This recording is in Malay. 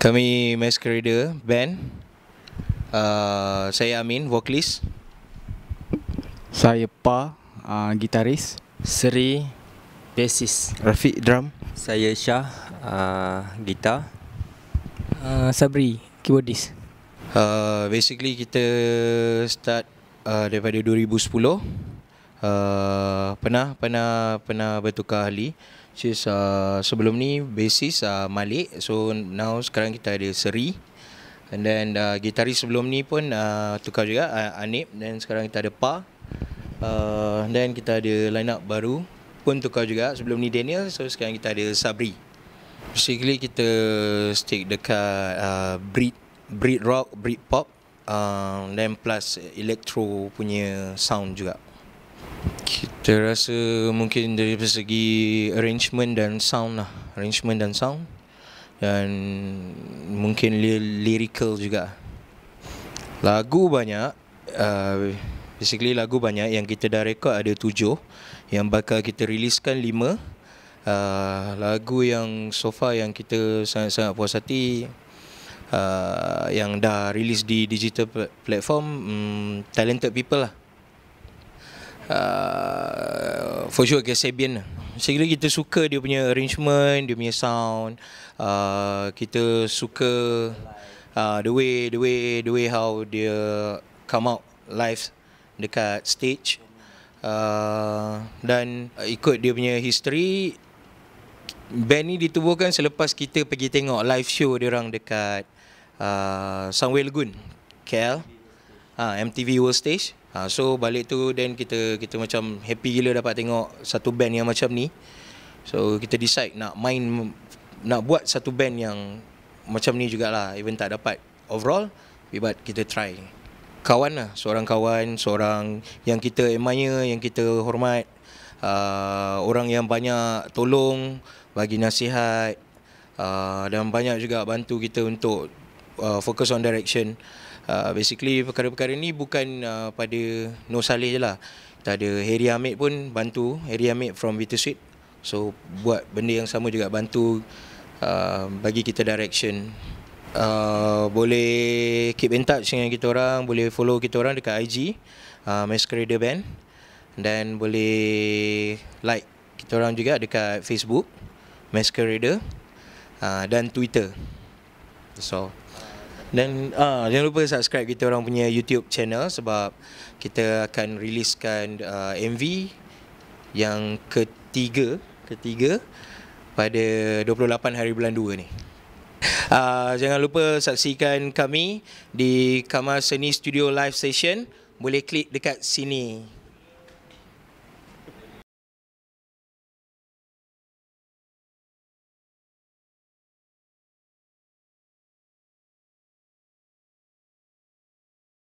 Kami Masquerader Band. Uh, saya Amin, vokalis. Saya Pa, uh, gitaris. Seri, bassist. Rafiq, drum. Saya Shah, uh, gitar. Uh, Sabri, keyboardist. Uh, basically kita start uh, daripada 2010. Uh, pernah pernah pernah bertukar ahli. Which is uh, sebelum ni basis uh, Malik So now sekarang kita ada Seri And then uh, gitaris sebelum ni pun uh, tukar juga uh, Anip Dan sekarang kita ada Pa uh, Then kita ada line up baru pun tukar juga sebelum ni Daniel so sekarang kita ada Sabri basically kita stick dekat uh, breed breed rock breed pop uh, then plus electro punya sound juga kita rasa mungkin dari segi arrangement dan sound lah. Arrangement dan sound. Dan mungkin li lyrical juga. Lagu banyak. Uh, basically lagu banyak yang kita dah rekod ada tujuh. Yang bakal kita riliskan lima. Uh, lagu yang so far yang kita sangat-sangat puas hati uh, yang dah rilis di digital platform um, talented people lah uh, for sure ke lah. Sekiranya kita suka dia punya arrangement, dia punya sound, uh, kita suka uh, the way the way the way how dia come out live dekat stage uh, dan uh, ikut dia punya history band ni ditubuhkan selepas kita pergi tengok live show dia orang dekat uh, Sunway Lagoon KL uh, MTV World Stage Ha, so balik tu then kita kita macam happy gila dapat tengok satu band yang macam ni. So kita decide nak main nak buat satu band yang macam ni jugalah even tak dapat overall but kita try. Kawan lah, seorang kawan, seorang yang kita admire, yang kita hormat. Uh, orang yang banyak tolong, bagi nasihat uh, dan banyak juga bantu kita untuk uh, focus on direction uh, basically perkara-perkara ni bukan uh, pada no Saleh je lah. Kita ada Harry Hamid pun bantu, Harry Hamid from Vitasuit. So buat benda yang sama juga bantu uh, bagi kita direction. Uh, boleh keep in touch dengan kita orang, boleh follow kita orang dekat IG uh, Masquerader Band dan boleh like kita orang juga dekat Facebook Masquerader uh, dan Twitter. So dan uh, jangan lupa subscribe kita orang punya YouTube channel sebab kita akan riliskan uh, ah, MV yang ketiga ketiga pada 28 hari bulan 2 ni. Uh, jangan lupa saksikan kami di Kamar Seni Studio Live Session. Boleh klik dekat sini.